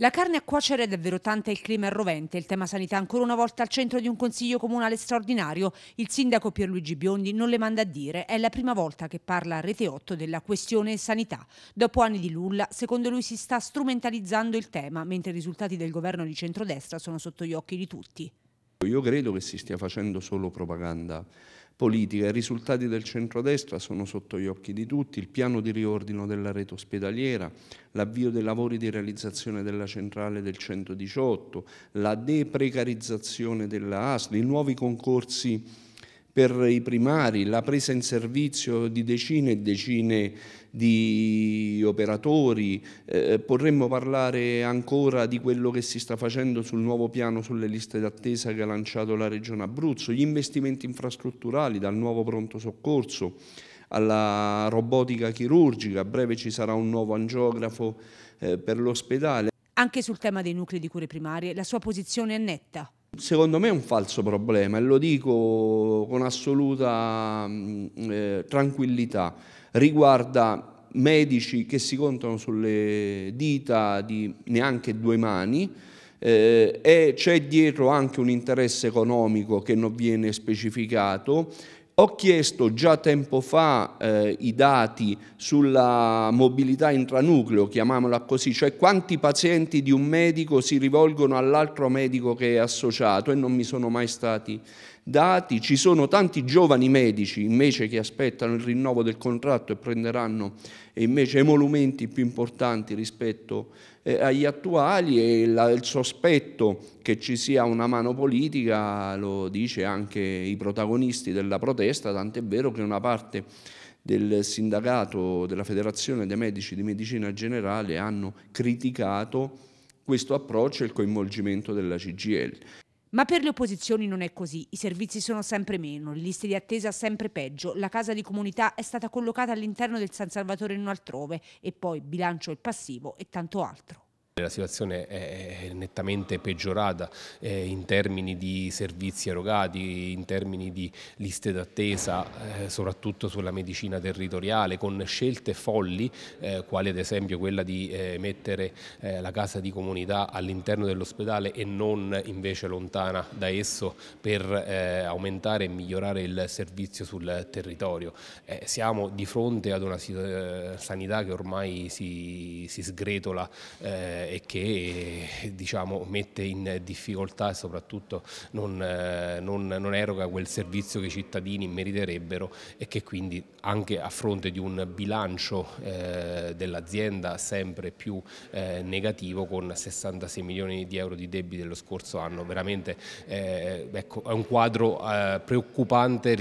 La carne a cuocere è davvero tanta e il clima è rovente. Il tema sanità ancora una volta al centro di un consiglio comunale straordinario. Il sindaco Pierluigi Biondi non le manda a dire. È la prima volta che parla a Rete 8 della questione sanità. Dopo anni di nulla, secondo lui si sta strumentalizzando il tema, mentre i risultati del governo di centrodestra sono sotto gli occhi di tutti. Io credo che si stia facendo solo propaganda politica. I risultati del centrodestra sono sotto gli occhi di tutti, il piano di riordino della rete ospedaliera, l'avvio dei lavori di realizzazione della centrale del 118, la deprecarizzazione della ASL, i nuovi concorsi per i primari, la presa in servizio di decine e decine di operatori, eh, potremmo parlare ancora di quello che si sta facendo sul nuovo piano sulle liste d'attesa che ha lanciato la Regione Abruzzo, gli investimenti infrastrutturali dal nuovo pronto soccorso alla robotica chirurgica, a breve ci sarà un nuovo angiografo eh, per l'ospedale. Anche sul tema dei nuclei di cure primarie la sua posizione è netta. Secondo me è un falso problema e lo dico con assoluta mm, eh, tranquillità. Riguarda medici che si contano sulle dita di neanche due mani eh, e c'è dietro anche un interesse economico che non viene specificato ho chiesto già tempo fa eh, i dati sulla mobilità intranucleo, chiamiamola così, cioè quanti pazienti di un medico si rivolgono all'altro medico che è associato e non mi sono mai stati dati. Ci sono tanti giovani medici invece che aspettano il rinnovo del contratto e prenderanno invece emolumenti più importanti rispetto eh, agli attuali e la, il sospetto che ci sia una mano politica lo dice anche i protagonisti della protesta protesta, tant'è vero che una parte del sindacato della Federazione dei Medici di Medicina Generale hanno criticato questo approccio e il coinvolgimento della CGL. Ma per le opposizioni non è così, i servizi sono sempre meno, le liste di attesa sempre peggio, la casa di comunità è stata collocata all'interno del San Salvatore e non altrove e poi bilancio il passivo e tanto altro. La situazione è nettamente peggiorata eh, in termini di servizi erogati, in termini di liste d'attesa, eh, soprattutto sulla medicina territoriale, con scelte folli, eh, quali ad esempio quella di eh, mettere la casa di comunità all'interno dell'ospedale e non invece lontana da esso per aumentare e migliorare il servizio sul territorio. siamo di fronte ad una sanità che ormai si sgretola e che diciamo, mette in difficoltà e soprattutto non, eh, non, non eroga quel servizio che i cittadini meriterebbero e che quindi anche a fronte di un bilancio eh, dell'azienda sempre più eh, negativo con 66 milioni di euro di debiti dello scorso anno, veramente eh, ecco, è un quadro eh, preoccupante